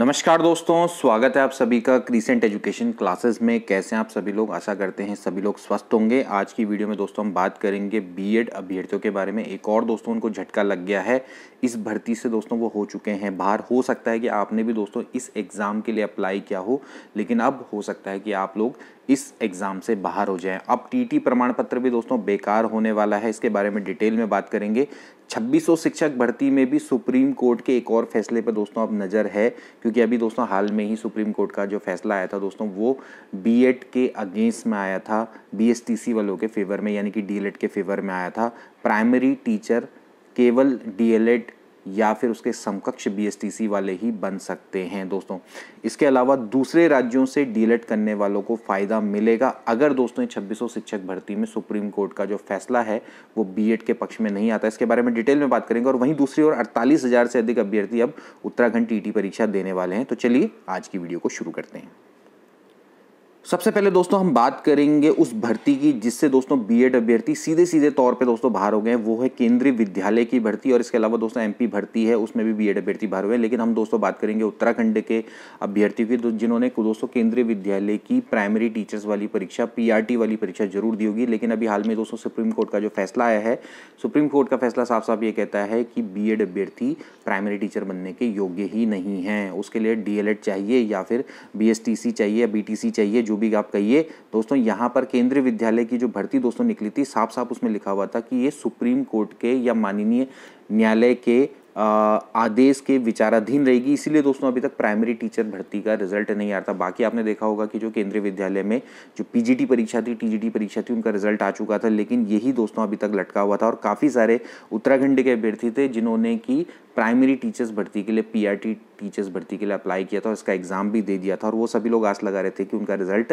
नमस्कार दोस्तों स्वागत है आप सभी का क्रीसेंट एजुकेशन क्लासेस में कैसे आप सभी लोग आशा करते हैं सभी लोग स्वस्थ होंगे आज की वीडियो में दोस्तों हम बात करेंगे बीएड अभ्यर्थियों के बारे में एक और दोस्तों उनको झटका लग गया है इस भर्ती से दोस्तों वो हो चुके हैं बाहर हो सकता है कि आपने भी दोस्तों इस एग्ज़ाम के लिए अप्लाई किया हो लेकिन अब हो सकता है कि आप लोग इस एग्ज़ाम से बाहर हो जाएं अब टीटी प्रमाण पत्र भी दोस्तों बेकार होने वाला है इसके बारे में डिटेल में बात करेंगे 2600 शिक्षक भर्ती में भी सुप्रीम कोर्ट के एक और फैसले पर दोस्तों अब नज़र है क्योंकि अभी दोस्तों हाल में ही सुप्रीम कोर्ट का जो फैसला आया था दोस्तों वो बी के अगेंस्ट में आया था बी वालों के फेवर में यानी कि डी e के फेवर में आया था प्राइमरी टीचर केवल डीएलएड या फिर उसके समकक्ष बी वाले ही बन सकते हैं दोस्तों इसके अलावा दूसरे राज्यों से डी करने वालों को फ़ायदा मिलेगा अगर दोस्तों ये छब्बीसों शिक्षक भर्ती में सुप्रीम कोर्ट का जो फैसला है वो बी के पक्ष में नहीं आता इसके बारे में डिटेल में बात करेंगे और वहीं दूसरी ओर अड़तालीस से अधिक अभ्यर्थी अब उत्तराखंड टी परीक्षा देने वाले हैं तो चलिए आज की वीडियो को शुरू करते हैं सबसे पहले दोस्तों हम बात करेंगे उस भर्ती की जिससे दोस्तों बीएड अभ्यर्थी सीधे सीधे तौर पे दोस्तों बाहर हो गए हैं वो है केंद्रीय विद्यालय की भर्ती और इसके अलावा दोस्तों एमपी भर्ती है उसमें भी बीएड अभ्यर्थी बाहर हुए हैं लेकिन हम दोस्तों बात करेंगे उत्तराखंड के अभ्यर्थियों की तो जिन्होंने दोस्तों केंद्रीय विद्यालय की प्राइमरी टीचर्स वाली परीक्षा पी वाली परीक्षा जरूर दी होगी लेकिन अभी हाल में दोस्तों सुप्रीम कोर्ट का जो फैसला आया है सुप्रीम कोर्ट का फैसला साफ साफ ये कहता है कि बी अभ्यर्थी प्राइमरी टीचर बनने के योग्य ही नहीं है उसके लिए डी चाहिए या फिर बी चाहिए बी चाहिए जो भी आप कहिए दोस्तों यहाँ पर केंद्रीय विद्यालय की जो भर्ती दोस्तों निकली थी साफ साफ उसमें लिखा हुआ था कि ये सुप्रीम कोर्ट के या माननीय न्यायालय के आदेश के विचाराधीन रहेगी इसीलिए दोस्तों अभी तक प्राइमरी टीचर भर्ती का रिजल्ट नहीं आ रहा था बाकी आपने देखा होगा कि जो केंद्रीय विद्यालय में जो पीजीटी परीक्षा थी टीजीटी परीक्षा थी उनका रिजल्ट आ चुका था लेकिन यही दोस्तों अभी तक लटका हुआ था और काफ़ी सारे उत्तराखंड के अभ्यर्थी थे जिन्होंने की प्राइमरी टीचर्स भर्ती के लिए पीआरटी टीचर्स भर्ती के लिए अप्लाई किया था और इसका एग्ज़ाम भी दे दिया था और वो सभी लोग आस लगा रहे थे कि उनका रिजल्ट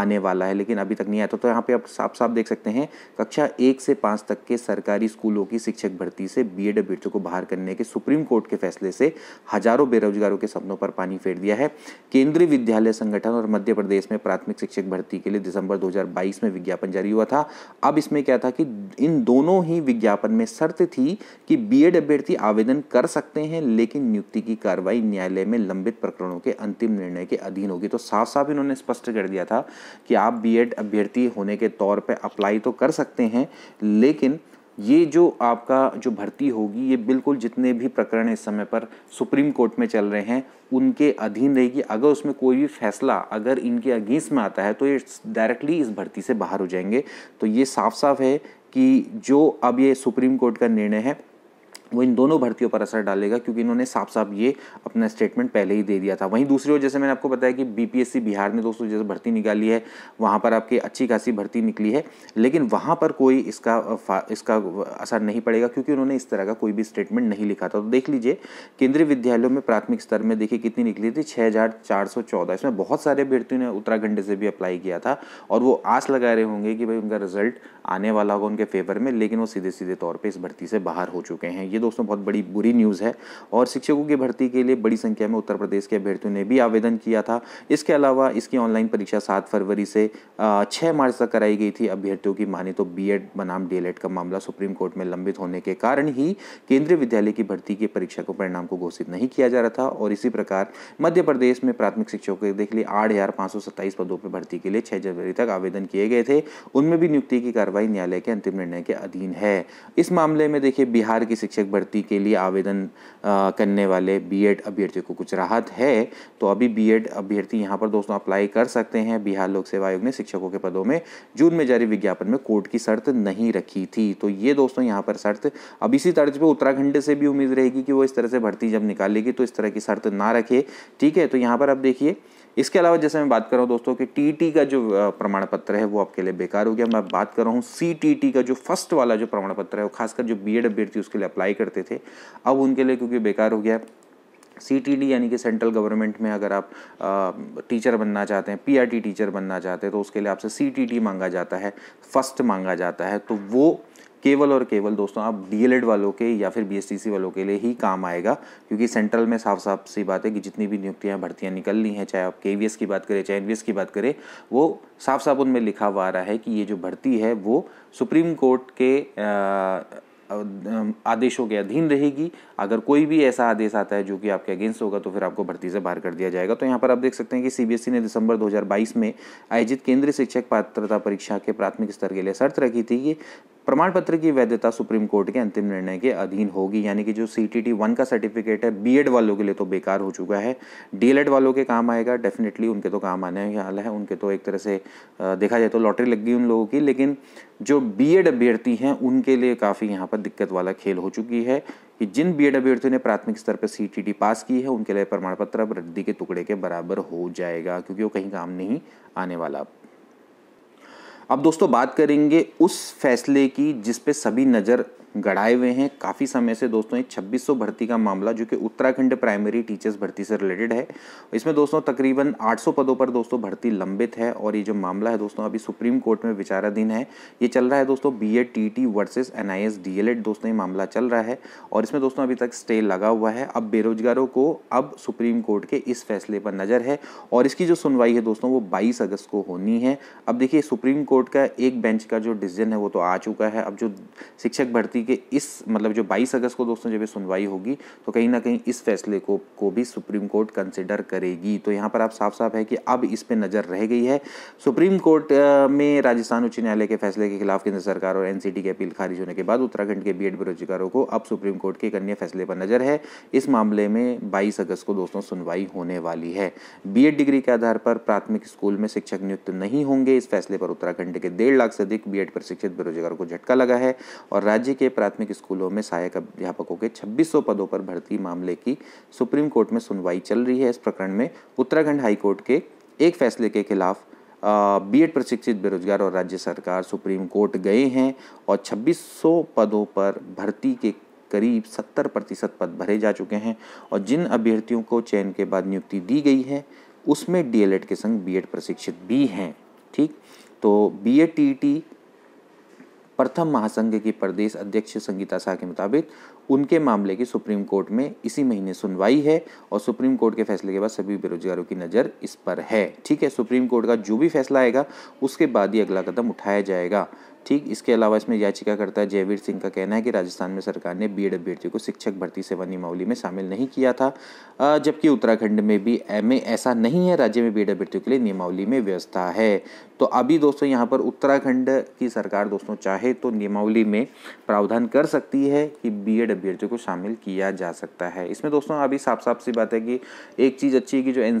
आने वाला है लेकिन अभी तक नहीं आया था तो यहाँ पे आप साफ साफ देख सकते हैं कक्षा एक से पाँच तक के सरकारी स्कूलों की शिक्षक भर्ती से बी एड अभ्यर्थियों को बाहर करने के सुप्रीम कोर्ट के फैसले से हज़ारों बेरोजगारों के सपनों पर पानी फेर दिया है केंद्रीय विद्यालय संगठन और मध्य प्रदेश में प्राथमिक शिक्षक भर्ती के लिए दिसंबर दो में विज्ञापन जारी हुआ था अब इसमें क्या था कि इन दोनों ही विज्ञापन में शर्त थी कि बी अभ्यर्थी आवेदन कर कर सकते हैं लेकिन नियुक्ति की कार्रवाई न्यायालय में लंबित प्रकरणों के अंतिम निर्णय के अधीन होगी तो साफ साफ इन्होंने स्पष्ट कर दिया था कि आप बी अभ्यर्थी होने के तौर पर अप्लाई तो कर सकते हैं लेकिन ये जो आपका जो भर्ती होगी ये बिल्कुल जितने भी प्रकरण इस समय पर सुप्रीम कोर्ट में चल रहे हैं उनके अधीन रहेगी अगर उसमें कोई भी फैसला अगर इनके अगेंस्ट में आता है तो ये डायरेक्टली इस भर्ती से बाहर हो जाएंगे तो ये साफ साफ है कि जो अब ये सुप्रीम कोर्ट का निर्णय है वो इन दोनों भर्तियों पर असर डालेगा क्योंकि इन्होंने साफ साफ ये अपना स्टेटमेंट पहले ही दे दिया था वहीं दूसरी ओर जैसे मैंने आपको बताया कि बीपीएससी बिहार ने दोस्तों जैसे भर्ती निकाली है वहाँ पर आपकी अच्छी खासी भर्ती निकली है लेकिन वहाँ पर कोई इसका इसका असर नहीं पड़ेगा क्योंकि उन्होंने इस तरह का कोई भी स्टेटमेंट नहीं लिखा था तो देख लीजिए केंद्रीय विद्यालयों में प्राथमिक स्तर में देखिए कितनी निकली थी छः इसमें बहुत सारे अभ्यर्थियों ने उत्तराखंड से भी अप्लाई किया था और वो आस लगा रहे होंगे कि भाई उनका रिजल्ट आने वाला होगा उनके फेवर में लेकिन वो सीधे सीधे तौर पर इस भर्ती से बाहर हो चुके हैं ये दोस्तों बहुत बड़ी बुरी न्यूज़ है और शिक्षकों की भर्ती के लिए बड़ी संख्या में उत्तर प्रदेश के अभ्यर्थियों ने भी आवेदन किया था इसके अलावा इसकी ऑनलाइन परीक्षा सात फरवरी से छः मार्च तक कराई गई थी अभ्यर्थियों की माने तो बी बनाम डी का मामला सुप्रीम कोर्ट में लंबित होने के कारण ही केंद्रीय विद्यालय की भर्ती की परीक्षा को परिणाम को घोषित नहीं किया जा रहा था और इसी प्रकार मध्य प्रदेश में प्राथमिक शिक्षकों के देख लिए आठ हज़ार पाँच सौ सत्ताईस पदों पर भर्ती के लिए छः जनवरी तक आवेदन किए गए थे उनमें भी नियुक्ति की कार्रवाई न्यायालय के अंतिम निर्णय के अधीन है इस मामले में देखिए बिहार की शिक्षक शिक्षक भर्ती के लिए आवेदन करने वाले बीएड अभ्यर्थियों को कुछ राहत है तो अभी बीएड अभ्यर्थी यहाँ पर दोस्तों अप्लाई कर सकते हैं बिहार लोक सेवा आयोग ने शिक्षकों के पदों में जून में जारी विज्ञापन में कोर्ट की शर्त नहीं रखी थी तो ये दोस्तों यहाँ पर शर्त अब इसी तर्ज पर उत्तराखंड से भी उम्मीद रहेगी कि वो इस तरह से भर्ती जब निकालेगी तो इस तरह की शर्त ना रखे ठीक है तो यहाँ पर अब देखिए इसके अलावा जैसे मैं बात कर रहा हूँ दोस्तों कि टीईटी का जो प्रमाण पत्र है वो आपके लिए बेकार हो गया मैं बात कर रहा हूँ सीटीटी का जो फर्स्ट वाला जो प्रमाण पत्र है वो खासकर जो बीएड अभ्यर्थी उसके लिए अप्लाई करते थे अब उनके लिए क्योंकि बेकार हो गया सी यानी कि सेंट्रल गवर्नमेंट में अगर आप आ, टीचर बनना चाहते हैं पीआरटी टीचर बनना चाहते हैं तो उसके लिए आपसे सी मांगा जाता है फर्स्ट मांगा जाता है तो वो केवल और केवल दोस्तों आप डीएलएड वालों के या फिर बीएसटीसी वालों के लिए ही काम आएगा क्योंकि सेंट्रल में साफ साफ सी बात है कि जितनी भी नियुक्तियां भर्तियां निकल रही हैं चाहे आप के की बात करें चाहे एन की बात करें वो साफ साफ उनमें लिखा हुआ आ रहा है कि ये जो भर्ती है वो सुप्रीम कोर्ट के आ, आदेशों के अधीन रहेगी अगर कोई भी ऐसा आदेश आता है जो कि आपके अगेंस्ट होगा तो फिर आपको भर्ती से बाहर कर दिया जाएगा तो यहाँ पर आप देख सकते हैं कि सीबीएसई e ने दिसंबर 2022 में आयोजित केंद्रीय शिक्षक पात्रता परीक्षा के प्राथमिक स्तर के लिए शर्त रखी थी कि प्रमाण पत्र की वैधता सुप्रीम कोर्ट के अंतिम निर्णय के अधीन होगी यानी कि जो सी टी टी वन का सर्टिफिकेट है बी एड वालों के लिए तो बेकार हो चुका है डी एल एड वालों के काम आएगा डेफिनेटली उनके तो काम आने वाला है उनके तो एक तरह से देखा जाए तो लॉटरी लग गई उन लोगों की लेकिन जो बी एड अभ्यर्थी हैं उनके लिए काफ़ी यहाँ पर दिक्कत वाला खेल हो चुकी है कि जिन बी एड अभ्यर्थियों ने प्राथमिक स्तर पर सी टी टी पास की है उनके लिए प्रमाण पत्र अब रद्दी के टुकड़े के बराबर हो जाएगा क्योंकि वो कहीं काम नहीं आने वाला अब दोस्तों बात करेंगे उस फैसले की जिस पे सभी नज़र गढ़ाए हुए हैं काफ़ी समय से दोस्तों एक 2600 भर्ती का मामला जो कि उत्तराखंड प्राइमरी टीचर्स भर्ती से रिलेटेड है इसमें दोस्तों तकरीबन 800 पदों पर दोस्तों भर्ती लंबित है और ये जो मामला है दोस्तों अभी सुप्रीम कोर्ट में विचाराधीन है ये चल रहा है दोस्तों B Ed T T versus N I S D El Ed दोस्तों ये मामला चल रहा है और इसमें दोस्तों अभी तक स्टे लगा हुआ है अब बेरोजगारों को अब सुप्रीम कोर्ट के इस फैसले पर नज़र है और इसकी जो सुनवाई है दोस्तों वो बाईस अगस्त को होनी है अब देखिए सुप्रीम कोर्ट का एक बेंच का जो डिसीजन है वो तो आ चुका है अब जो शिक्षक भर्ती कि इस मतलब जो 22 अगस्त को दोस्तों जब ये सुनवाई होगी तो कहीं ना कहीं इस फैसले को को भी सुप्रीम कोर्ट कंसिडर करेगी तो यहाँ पर आप साफ साफ है कि अब इस पर नज़र रह गई है सुप्रीम कोर्ट में राजस्थान उच्च न्यायालय के फैसले के खिलाफ केंद्र सरकार और एन की अपील खारिज होने के बाद उत्तराखंड के बी बेरोजगारों को अब सुप्रीम कोर्ट के एक अन्य फैसले पर नज़र है इस मामले में बाईस अगस्त को दोस्तों सुनवाई होने वाली है बी डिग्री के आधार पर प्राथमिक स्कूल में शिक्षक नियुक्त नहीं होंगे इस फैसले पर उत्तराखंड के डेढ़ लाख से अधिक बी प्रशिक्षित बेरोजगारों को झटका लगा है और राज्य के प्राथमिक स्कूलों में सहायक अध्यापकों के 2600 पदों पर भर्ती मामले की सुप्रीम कोर्ट में सुनवाई चल रही है इस प्रकरण में उत्तराखंड हाईकोर्ट के एक फैसले के खिलाफ बी एड प्रशिक्षित बेरोजगार और राज्य सरकार सुप्रीम कोर्ट गए हैं और 2600 पदों पर भर्ती के करीब 70 प्रतिशत पद भरे जा चुके हैं और जिन अभ्यर्थियों को चयन के बाद नियुक्ति दी गई है उसमें डीएलएड के संग बीएड प्रशिक्षित भी हैं ठीक तो बी एड टी प्रथम महासंघ की प्रदेश अध्यक्ष संगीता शाह के मुताबिक उनके मामले की सुप्रीम कोर्ट में इसी महीने सुनवाई है और सुप्रीम कोर्ट के फैसले के बाद सभी बेरोजगारों की नज़र इस पर है ठीक है सुप्रीम कोर्ट का जो भी फैसला आएगा उसके बाद ही अगला कदम उठाया जाएगा ठीक इसके अलावा इसमें याचिकाकर्ता जयवीर सिंह का कहना है कि राजस्थान में सरकार ने बी एड अभ्यर्थियों को शिक्षक भर्ती सेवा नियमावली में शामिल नहीं किया था जबकि उत्तराखंड में भी एम ऐसा नहीं है राज्य में बी एड अभ्यर्थियों के लिए नियमावली में व्यवस्था है तो अभी दोस्तों यहाँ पर उत्तराखंड की सरकार दोस्तों चाहे तो नियमावली में प्रावधान कर सकती है कि बी एड अभ्यर्थियों को शामिल किया जा सकता है इसमें दोस्तों अभी साफ साफ सी बात है कि एक चीज़ अच्छी है कि जो एन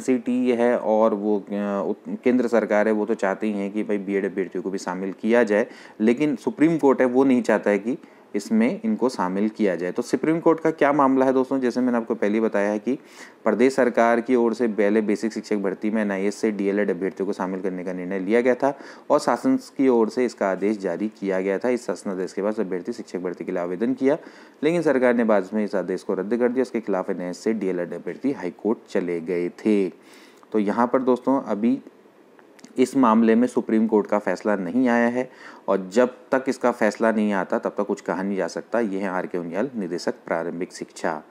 है और वो केंद्र सरकार है वो तो चाहती हैं कि भाई बी अभ्यर्थियों को भी शामिल किया जाए लेकिन सुप्रीम कोर्ट है वो नहीं चाहता है कि इसमें इनको शामिल किया जाए तो सुप्रीम कोर्ट का क्या मामला है दोस्तों जैसे मैंने आपको पहले बताया है कि प्रदेश सरकार की ओर से पहले बेसिक शिक्षक भर्ती में एन से डी अभ्यर्थियों को शामिल करने का निर्णय लिया गया था और शासन की ओर से इसका आदेश जारी किया गया था इस शासन आदेश के बाद अभ्यर्थी शिक्षक भर्ती के लिए आवेदन किया लेकिन सरकार ने बाद में इस आदेश को रद्द कर दिया उसके खिलाफ एन से एड अभ्यर्थी हाईकोर्ट चले गए थे तो यहाँ पर दोस्तों अभी इस मामले में सुप्रीम कोर्ट का फैसला नहीं आया है और जब तक इसका फैसला नहीं आता तब तक कुछ कहा नहीं जा सकता यह है आर के उनियाल निदेशक प्रारंभिक शिक्षा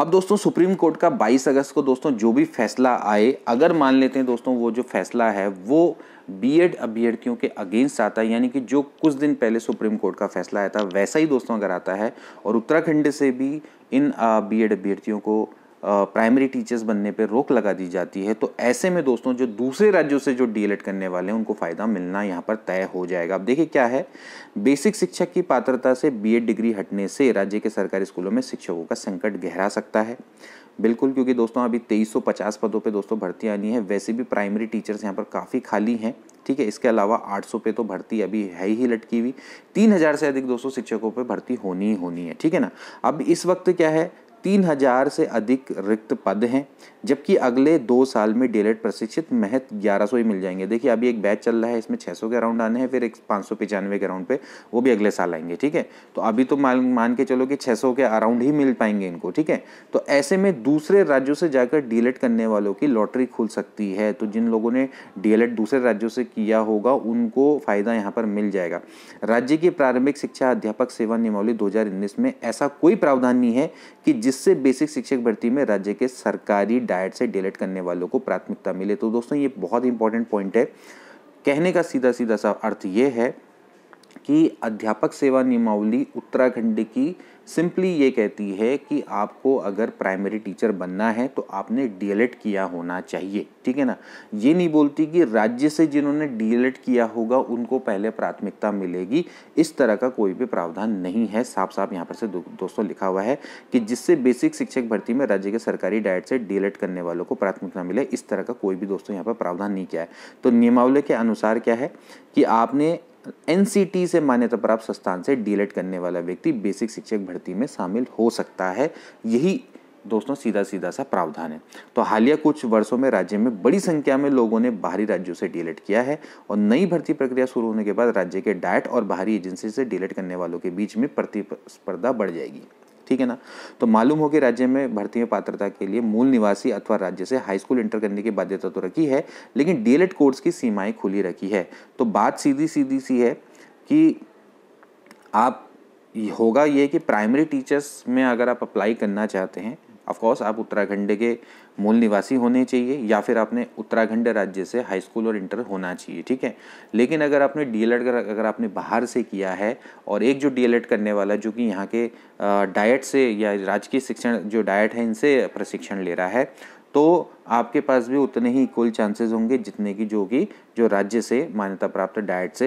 अब दोस्तों सुप्रीम कोर्ट का 22 अगस्त को दोस्तों जो भी फैसला आए अगर मान लेते हैं दोस्तों वो जो फैसला है वो बीएड अभ्यर्थियों के अगेंस्ट आता है यानी कि जो कुछ दिन पहले सुप्रीम कोर्ट का फैसला आया था वैसा ही दोस्तों अगर आता है और उत्तराखंड से भी इन बीएड अभ्यर्थियों को प्राइमरी टीचर्स बनने पर रोक लगा दी जाती है तो ऐसे में दोस्तों जो दूसरे राज्यों से जो डी करने वाले हैं उनको फ़ायदा मिलना यहाँ पर तय हो जाएगा अब देखिए क्या है बेसिक शिक्षक की पात्रता से बी डिग्री हटने से राज्य के सरकारी स्कूलों में शिक्षकों का संकट गहरा सकता है बिल्कुल क्योंकि दोस्तों अभी 2350 पदों पे दोस्तों भर्ती आनी है वैसे भी प्राइमरी टीचर्स यहाँ पर काफ़ी खाली हैं ठीक है इसके अलावा 800 पे तो भर्ती अभी है ही लटकी हुई 3000 से अधिक दोस्तों शिक्षकों पे भर्ती होनी ही होनी है ठीक है ना अब इस वक्त क्या है तीन हजार से अधिक रिक्त पद हैं जबकि अगले दो साल में डीएलएड प्रशिक्षित महत ग्यारह सौ ही मिल जाएंगे देखिए अभी एक बैच चल रहा है इसमें छः सौ के अराउंड आने हैं फिर एक पाँच सौ पचानवे के अराउंड पे वो भी अगले साल आएंगे ठीक है तो अभी तो मान मान के चलो कि छः सौ के अराउंड ही मिल पाएंगे इनको ठीक है तो ऐसे में दूसरे राज्यों से जाकर डीएलएड करने वालों की लॉटरी खुल सकती है तो जिन लोगों ने डीएलएड दूसरे राज्यों से किया होगा उनको फ़ायदा यहाँ पर मिल जाएगा राज्य की प्रारंभिक शिक्षा अध्यापक सेवा नियमावली दो में ऐसा कोई प्रावधान नहीं है कि जिससे बेसिक शिक्षक भर्ती में राज्य के सरकारी डायट से डिलेट करने वालों को प्राथमिकता मिले तो दोस्तों ये बहुत इंपॉर्टेंट पॉइंट है कहने का सीधा सीधा सा अर्थ ये है कि अध्यापक सेवा नियमावली उत्तराखंड की सिंपली ये कहती है कि आपको अगर प्राइमरी टीचर बनना है तो आपने डी किया होना चाहिए ठीक है ना ये नहीं बोलती कि राज्य से जिन्होंने डी किया होगा उनको पहले प्राथमिकता मिलेगी इस तरह का कोई भी प्रावधान नहीं है साफ साफ यहाँ पर से दो, दोस्तों लिखा हुआ है कि जिससे बेसिक शिक्षक भर्ती में राज्य के सरकारी डाइट से डी करने वालों को प्राथमिकता मिले इस तरह का कोई भी दोस्तों यहाँ पर प्रावधान नहीं किया है तो नियमावली के अनुसार क्या है कि आपने एन तो से मान्यता प्राप्त संस्थान से डी करने वाला व्यक्ति बेसिक शिक्षक भर्ती में शामिल हो सकता है यही दोस्तों सीधा सीधा सा प्रावधान है तो हालिया कुछ वर्षों में राज्य में बड़ी संख्या में लोगों ने बाहरी राज्यों से डी किया है और नई भर्ती प्रक्रिया शुरू होने के बाद राज्य के डायट और बाहरी एजेंसी से डी करने वालों के बीच में प्रतिस्पर्धा बढ़ जाएगी ठीक है ना तो मालूम हो कि राज्य में भर्ती में पात्रता के लिए मूल निवासी अथवा राज्य से हाई स्कूल इंटर करने की बाध्यता तो रखी है लेकिन डीएलएड कोर्स की सीमाएं खुली रखी है तो बात सीधी सीधी सी है कि आप होगा ये कि प्राइमरी टीचर्स में अगर आप अप्लाई करना चाहते हैं ऑफकोर्स आप उत्तराखंड के मूल निवासी होने चाहिए या फिर आपने उत्तराखंड राज्य से हाई स्कूल और इंटर होना चाहिए ठीक है लेकिन अगर आपने डी अगर आपने बाहर से किया है और एक जो डी करने वाला जो कि यहाँ के डाइट से या राजकीय शिक्षण जो डाइट है इनसे प्रशिक्षण ले रहा है तो आपके पास भी उतने ही इक्वल चांसेस होंगे जितने की जो कि जो राज्य से मान्यता प्राप्त डाइट से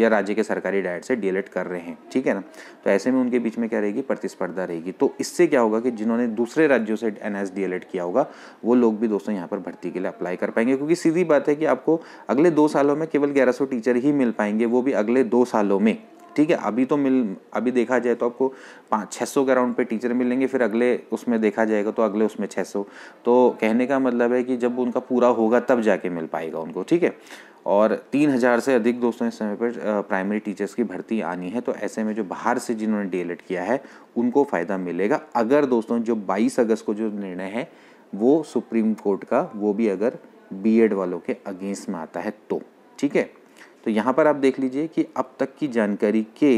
या राज्य के सरकारी डाइट से डीएलएड कर रहे हैं ठीक है ना तो ऐसे में उनके बीच में क्या रहेगी प्रतिस्पर्धा रहेगी तो इससे क्या होगा कि जिन्होंने दूसरे राज्यों से एन एस किया होगा वो लोग भी दोस्तों यहाँ पर भर्ती के लिए अप्लाई कर पाएंगे क्योंकि सीधी बात है कि आपको अगले दो सालों में केवल ग्यारह टीचर ही मिल पाएंगे वो भी अगले दो सालों में ठीक है अभी तो मिल अभी देखा जाए तो आपको पाँच छः सौ के अराउंड पे टीचर मिलेंगे फिर अगले उसमें देखा जाएगा तो अगले उसमें छः सौ तो कहने का मतलब है कि जब उनका पूरा होगा तब जाके मिल पाएगा उनको ठीक है और तीन हज़ार से अधिक दोस्तों इस समय पर प्राइमरी टीचर्स की भर्ती आनी है तो ऐसे में जो बाहर से जिन्होंने डी किया है उनको फ़ायदा मिलेगा अगर दोस्तों जो बाईस अगस्त को जो निर्णय है वो सुप्रीम कोर्ट का वो भी अगर बीएड वालों के अगेंस्ट में आता है तो ठीक है तो यहाँ पर आप देख लीजिए कि अब तक की जानकारी के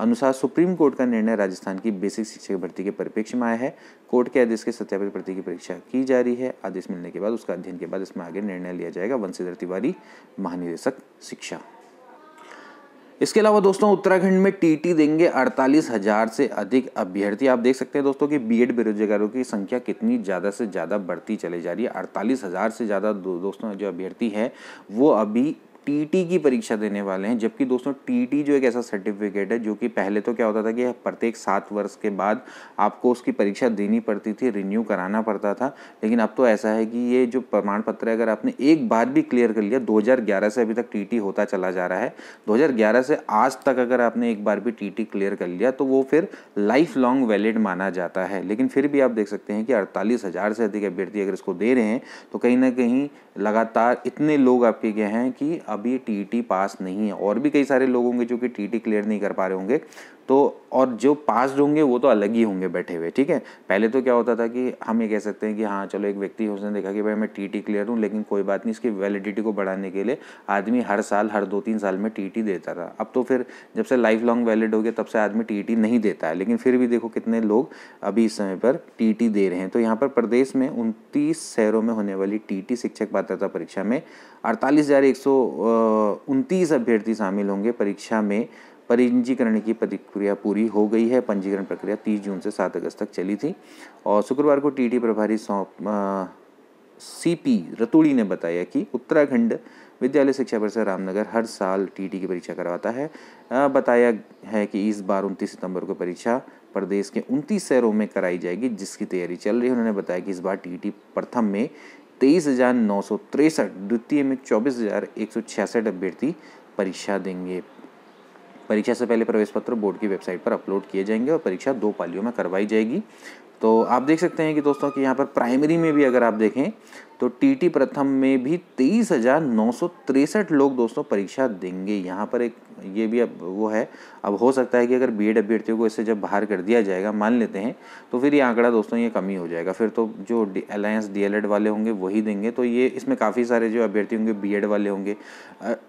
अनुसार सुप्रीम कोर्ट का निर्णय राजस्थान की बेसिक शिक्षक भर्ती के परिप्रेक्ष्य में आया है कोर्ट के आदेश के सत्यापित भर्ती की परीक्षा की जा रही है आदेश मिलने के बाद उसका अध्ययन के बाद इसमें आगे निर्णय लिया जाएगा वंशीधर तिवारी महानिदेशक शिक्षा इसके अलावा दोस्तों उत्तराखंड में टीटी देंगे अड़तालीस हजार से अधिक अभ्यर्थी आप देख सकते हैं दोस्तों कि बीएड बेरोजगारों की संख्या कितनी ज़्यादा से ज़्यादा बढ़ती चली जा रही है अड़तालीस हजार से ज़्यादा दो, दोस्तों जो अभ्यर्थी है वो अभी टीटी की परीक्षा देने वाले हैं जबकि दोस्तों टीटी जो एक ऐसा सर्टिफिकेट है जो कि पहले तो क्या होता था कि प्रत्येक सात वर्ष के बाद आपको उसकी परीक्षा देनी पड़ती थी रिन्यू कराना पड़ता था लेकिन अब तो ऐसा है कि ये जो प्रमाण पत्र है अगर आपने एक बार भी क्लियर कर लिया 2011 से अभी तक टी होता चला जा रहा है दो से आज तक अगर आपने एक बार भी टी क्लियर कर लिया तो वो फिर लाइफ लॉन्ग वैलिड माना जाता है लेकिन फिर भी आप देख सकते हैं कि अड़तालीस से अधिक अभ्यर्थी अगर इसको दे रहे हैं तो कहीं ना कहीं लगातार इतने लोग आपके गए हैं कि अभी टीटी पास नहीं है और भी कई सारे लोग होंगे जो कि टीटी क्लियर नहीं कर पा रहे होंगे तो और जो पास होंगे वो तो अलग ही होंगे बैठे हुए ठीक है पहले तो क्या होता था कि हम ये कह सकते हैं कि हाँ चलो एक व्यक्ति उसने देखा कि भाई मैं टी टी क्लियर हूँ लेकिन कोई बात नहीं इसकी वैलिडिटी को बढ़ाने के लिए आदमी हर साल हर दो तीन साल में टी टी देता था अब तो फिर जब से लाइफ लॉन्ग वैलिड हो गया तब से आदमी टी टी नहीं देता है लेकिन फिर भी देखो कितने लोग अभी इस समय पर टी टी दे रहे हैं तो यहाँ पर प्रदेश में उनतीस शहरों में होने वाली टी टी शिक्षक पात्रता परीक्षा में अड़तालीस हज़ार एक सौ उनतीस अभ्यर्थी शामिल होंगे परीक्षा में पंजीकरण की प्रतिक्रिया पूरी हो गई है पंजीकरण प्रक्रिया 30 जून से 7 अगस्त तक चली थी और शुक्रवार को टीटी प्रभारी सौंप सीपी रतूड़ी ने बताया कि उत्तराखंड विद्यालय शिक्षा परिषद रामनगर हर साल टीटी की परीक्षा करवाता है आ, बताया है कि इस बार उनतीस सितंबर को परीक्षा प्रदेश के उनतीस शहरों में कराई जाएगी जिसकी तैयारी चल रही है उन्होंने बताया कि इस बार टीटी प्रथम में तेईस हज़ार नौ सौ तिरसठ द्वितीय में चौबीस हज़ार एक सौ छियासठ अभ्यर्थी परीक्षा देंगे परीक्षा से पहले प्रवेश पत्र बोर्ड की वेबसाइट पर अपलोड किए जाएंगे और परीक्षा दो पालियों में करवाई जाएगी तो आप देख सकते हैं कि दोस्तों कि यहाँ पर प्राइमरी में भी अगर आप देखें तो टीटी प्रथम में भी तेईस हज़ार नौ सौ तिरसठ लोग दोस्तों परीक्षा देंगे यहाँ पर एक ये भी अब वो है अब हो सकता है कि अगर बी एड अभ्यर्थियों को इससे जब बाहर कर दिया जाएगा मान लेते हैं तो फिर ये आंकड़ा दोस्तों ये कमी हो जाएगा फिर तो जो अलायंस डी एल एड वाले होंगे वही देंगे तो ये इसमें काफ़ी सारे जो अभ्यर्थी होंगे बी एड वाले होंगे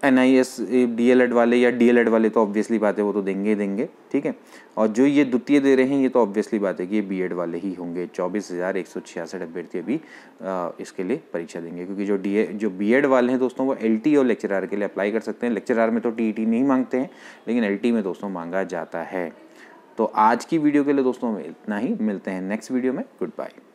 N I S D El Ed वाले या डी एल एड वाले तो ऑब्वियसली बात है वो तो देंगे ही देंगे ठीक है और जो ये द्वितीय दे रहे हैं ये तो ऑब्वियसली बात है कि ये बी एड वाले ही होंगे चौबीस हज़ार एक सौ छियासठ अभ्यर्थी अभी इसके लिए परीक्षा देंगे क्योंकि जो डी जो बी एड वाले हैं दोस्तों वो एल और लेक्चरार के लिए अप्लाई कर सकते हैं लेक्चरार में तो टी e नहीं मांगते हैं लेकिन एल में दोस्तों मांगा जाता है तो आज की वीडियो के लिए दोस्तों इतना ही मिलते हैं नेक्स्ट वीडियो में गुड बाय